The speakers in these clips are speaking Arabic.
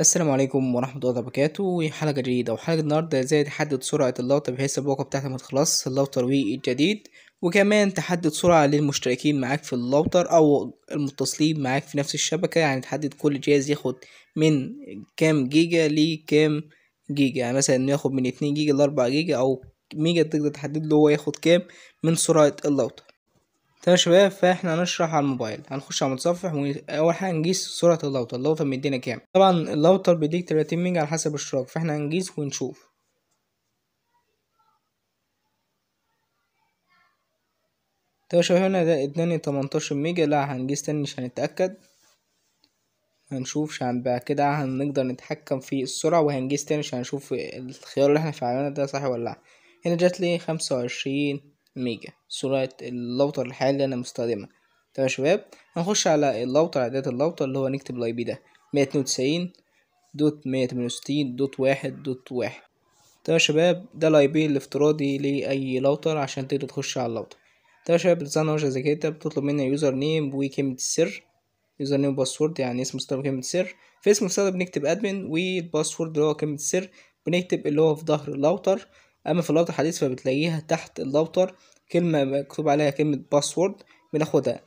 السلام عليكم ورحمة الله وبركاته حلقة جديدة وحلقة النهاردة ازاي تحدد سرعة اللقطة بحيث الباقة بتاعتها متخلص اللوتر وي الجديد وكمان تحدد سرعة للمشتركين معاك في اللوتر أو المتصلين معاك في نفس الشبكة يعني تحدد كل جهاز ياخد من كام جيجا لكام جيجا يعني مثلا إنه ياخد من اتنين جيجا لأربعة جيجا أو ميجا تقدر تحدد له هو ياخد كام من سرعة اللوتر تمام يا شباب فاحنا هنشرح على الموبايل هنخش على المتصفح واول حاجه نقيس سرعه اللوتر اللوتر مدينا كام طبعا اللوتر بيديك 30 ميجا على حسب الاشتراك فاحنا هنقيس ونشوف تمام يا شباب هنا ده اداني 18 ميجا لا هنقيس تاني عشان نتاكد هنشوف عشان بقى كده هنقدر نتحكم في السرعه وهنقيس تاني عشان نشوف الخيار اللي احنا فعلناه ده صح ولا لا هنا جات لي 25 ميجا سرعة اللوتر الحالي اللي أنا مستخدمها تمام يا شباب هنخش على اللوتر إعدادات اللوتر اللي هو نكتب الاي بي ده مية اتنين وتسعين دوت مية تمانية وستين دوت واحد دوت واحد تمام يا شباب ده الاي بي الافتراضي لأي لوتر عشان تقدر تخش على اللوتر تمام يا شباب بتستنى وجهة زي كده بتطلب مني يوزر نيم وكلمة السر يوزر نيم وباسورد يعني اسم مستخدم كلمة السر في اسم المستخدم بنكتب ادمن والباسورد اللي هو كلمة السر بنكتب اللي هو في ظهر اللوتر أما في اللابتر الحديث فبتلاقيها تحت اللابتر كلمة مكتوب عليها كلمة باسورد بناخدها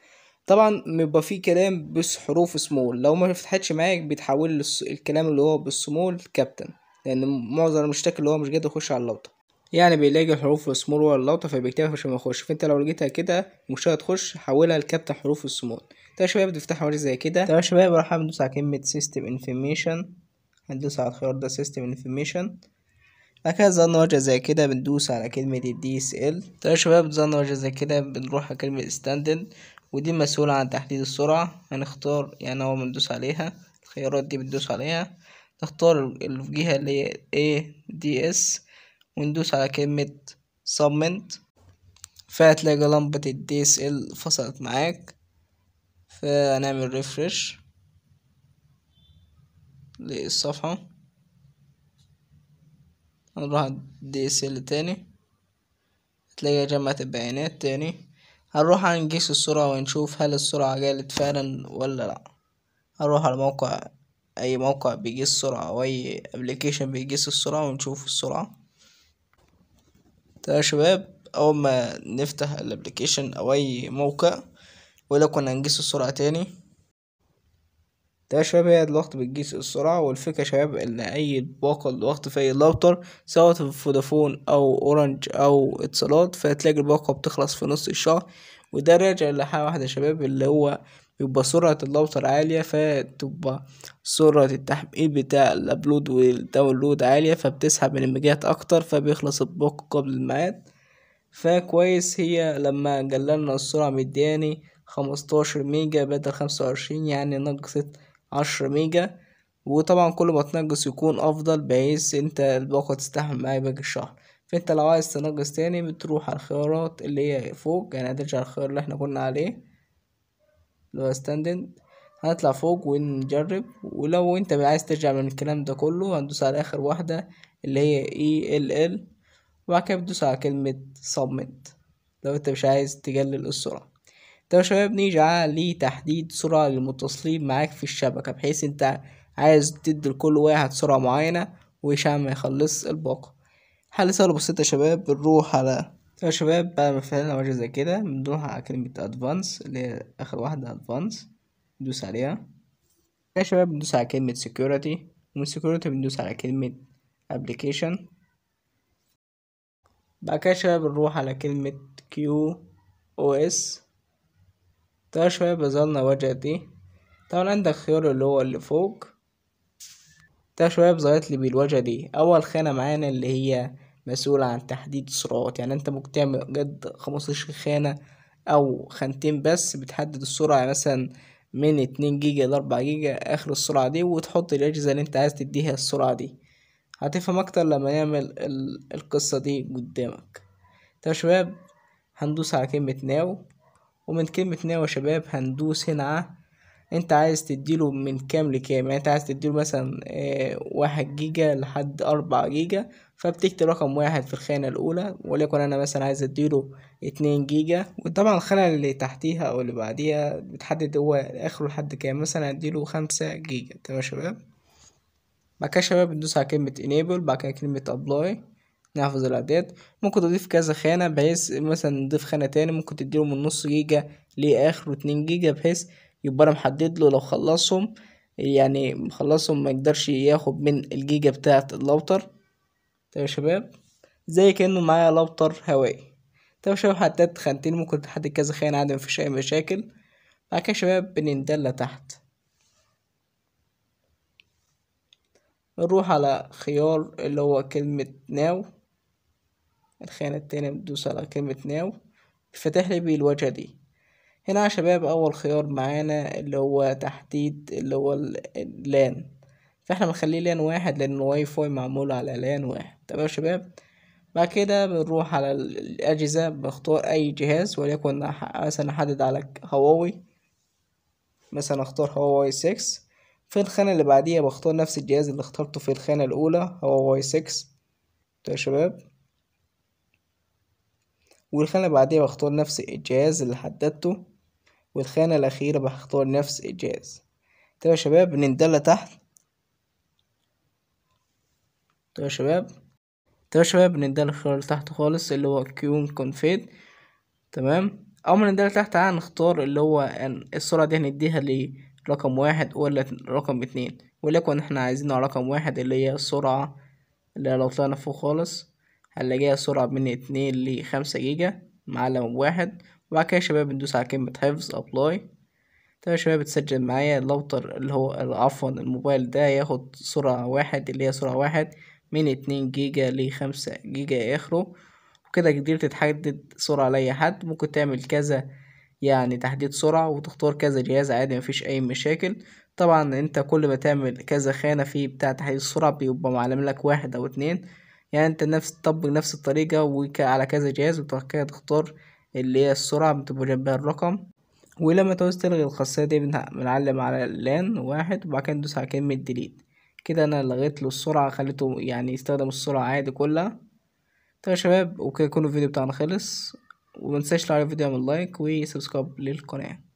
طبعا بيبقى فيه كلام بس حروف سمول لو ما فتحتش معاك بيتحول الكلام اللي هو بالسمول كابتن لأن معظم المشترك اللي هو مش قادر يخش على اللابتر يعني بيلاقي الحروف السمول ورا اللقطة فبيكتبها عشان ما يخش فانت لو لقيتها كده مش هتخش حولها لكابتن حروف السمول طيب يا شباب بتفتح حوالي زي كده طيب يا شباب راح هندوس على كلمة سيستم انفورميشن هندوس على الخيار ده سيستم انفورميشن بعد كده وجه زي كده بندوس على كلمة الدي اس ال طيب يا شباب وجه زي كده بنروح على كلمة ستاندرد ودي مسؤولة عن تحديد السرعة هنختار يعني أول ما ندوس عليها الخيارات دي بندوس عليها نختار الجهة اللي هي A D S وندوس على كلمة submit فهتلاقي لمبة ال DSL فصلت معاك فهنعمل ريفرش للصفحة هنروح على الدي اس ال تاني هتلاقيها جمعت البيانات تاني هنروح هنقيس السرعة ونشوف هل السرعة جالت فعلا ولا لأ هنروح على موقع أي موقع بيقيس السرعة أو أي أبليكيشن بيقيس السرعة ونشوف السرعة ترى يا شباب أول ما نفتح الأبليكيشن أو أي موقع ولو كنا نقيس السرعة تاني ده شباب هي الضغط بتقيس السرعة والفكرة يا شباب إن أي باقة الضغط في أي لوتر سواء في فودافون أو أورنج أو اتصالات فهتلاقي الباقة بتخلص في نص الشهر وده راجع لحاجة واحدة يا شباب اللي هو يبقى سرعة اللوتر عالية فتبقى سرعة التحميل بتاع الأبلود والداونلود عالية فبتسحب من الميجات أكتر فبيخلص الباقة قبل الميعاد فكويس هي لما قللنا السرعة مدياني خمستاشر ميجا بدل خمسة وعشرين يعني نقصت عشرة ميجا وطبعا كل ما تنجس يكون افضل بحيث انت الباقة تستحمل معايا باقي الشهر فانت لو عايز تنجس تاني بتروح على الخيارات اللي هي فوق يعني هترجع على الخيار اللي احنا كنا عليه اللي هو ستاندنج هنطلع فوق ونجرب ولو انت عايز ترجع من الكلام ده كله هندوس على اخر واحدة اللي هي اي ال ال وبعد كده بتدوس على كلمة submit لو انت مش عايز تقلل السرعة طب يا شباب نيجي على لتحديد سرعة للمتصلين معاك في الشبكة بحيث انت عايز تدي لكل واحد سرعة معينة ويشعل ما يخلص الباقة حل سهل بسيط يا شباب بنروح على يا شباب بعد ما فعلنا واجهة زي كده بنروح على كلمة ادفانس اللي هي اخر واحدة ادفانس ندوس عليها يا شباب بندوس على كلمة سكيورتي ومن سكيورتي بندوس على كلمة ابلكيشن بعد كده يا شباب بنروح على كلمة كيو او اس ده شوية بظلنا وجع دي طبعا عندك خيار اللي هو اللي فوق ده شوية بظلتلي بيه الوجع دي أول خانة معانا اللي هي مسؤولة عن تحديد السرعات يعني انت ممكن تعمل جد خمستاشر خانة أو خانتين بس بتحدد السرعة مثلا من اتنين جيجا لأربعة جيجا آخر السرعة دي وتحط الأجهزة اللي انت عايز تديها السرعة دي هتفهم أكتر لما نعمل القصة دي قدامك تعال يا شباب هندوس على كلمة ناو ومن كلمة ناوي يا شباب هندوس هنا انت عايز تديله من كام لكام يعني انت عايز تديله مثلا آه، واحد جيجا لحد اربعة جيجا فبتكتب رقم واحد في الخانة الاولى وليكن انا مثلا عايز اديله اتنين جيجا وطبعا الخانة اللي تحتيها او اللي بعديها بتحدد هو اخره لحد كام مثلا اديله خمسة جيجا تمام يا شباب بعد كده شباب بندوس على كلمة enable بعد كده كلمة apply نحفظ الأعداد ممكن تضيف كذا خانة بحيث مثلا نضيف خانة تاني ممكن تديله من نص جيجا لآخره اتنين جيجا بحيث يبقى أنا محددله لو خلصهم يعني مخلصهم ميقدرش ياخد من الجيجا بتاعة اللوتر طيب يا شباب زي كأنه معايا لوتر هوائي طيب يا شباب حددت خانتين ممكن تحدد كذا خانة عادي مفيش أي مشاكل بعد كده يا شباب بننزل لتحت نروح على خيار اللي هو كلمة ناو الخانة التانية بندوس على كلمة ناو فتح لي بيه الواجهة دي هنا يا شباب أول خيار معانا اللي هو تحديد اللي هو اللان فاحنا بنخليه لان واحد لأن الواي فاي معمول على لان واحد تمام يا شباب بعد كده بنروح على الأجهزة بختار أي جهاز وليكن مثلا أحدد على هواوي مثلا أختار هواوي 6 في الخانة اللي بعديها بختار نفس الجهاز اللي اخترته في الخانة الأولى هواوي 6 تمام يا شباب والخانة بعديها بختار نفس الجهاز اللي حددته والخانة الأخيرة بختار نفس الجهاز طيب يا شباب نندل تحت طيب يا شباب طيب يا شباب نندل خلال تحت خالص اللي هو كيون كونفيد تمام أو من نندلى تحت تعالى نختار اللي هو السرعة دي هنديها لرقم واحد ولا رقم اتنين ولكن احنا عايزينها رقم واحد اللي هي السرعة اللي لو طلعنا فوق خالص هنلاقيها سرعة من اتنين لخمسة جيجا معلم واحد وبعد كده يا شباب بندوس على كلمة حفظ ابلاي طيب يا شباب تسجل معايا اللوتر اللي هو عفوا الموبايل ده ياخد سرعة واحد اللي هي سرعة واحد من اتنين جيجا لخمسة جيجا اخره وكده دي بتتحدد سرعة لأي حد ممكن تعمل كذا يعني تحديد سرعة وتختار كذا جهاز عادي مفيش أي مشاكل طبعا انت كل ما تعمل كذا خانة فيه بتاع تحديد السرعة بيبقى معلم لك واحد أو اتنين يعني انت نفس تطبق نفس الطريقة وك- على كذا جهاز وبعد كده تختار اللي هي السرعة بتبقى جنبها الرقم ولما تعوز تلغي الخاصية دي بنعلم على لان واحد وبعد كده ندوس على كلمة ديليت كده أنا لغيتله السرعة خليته يعني يستخدم السرعة عادي كلها طيب يا شباب وكده يكون الفيديو بتاعنا خلص ومنساش تعلق الفيديو اعمل لايك وسبسكرايب للقناة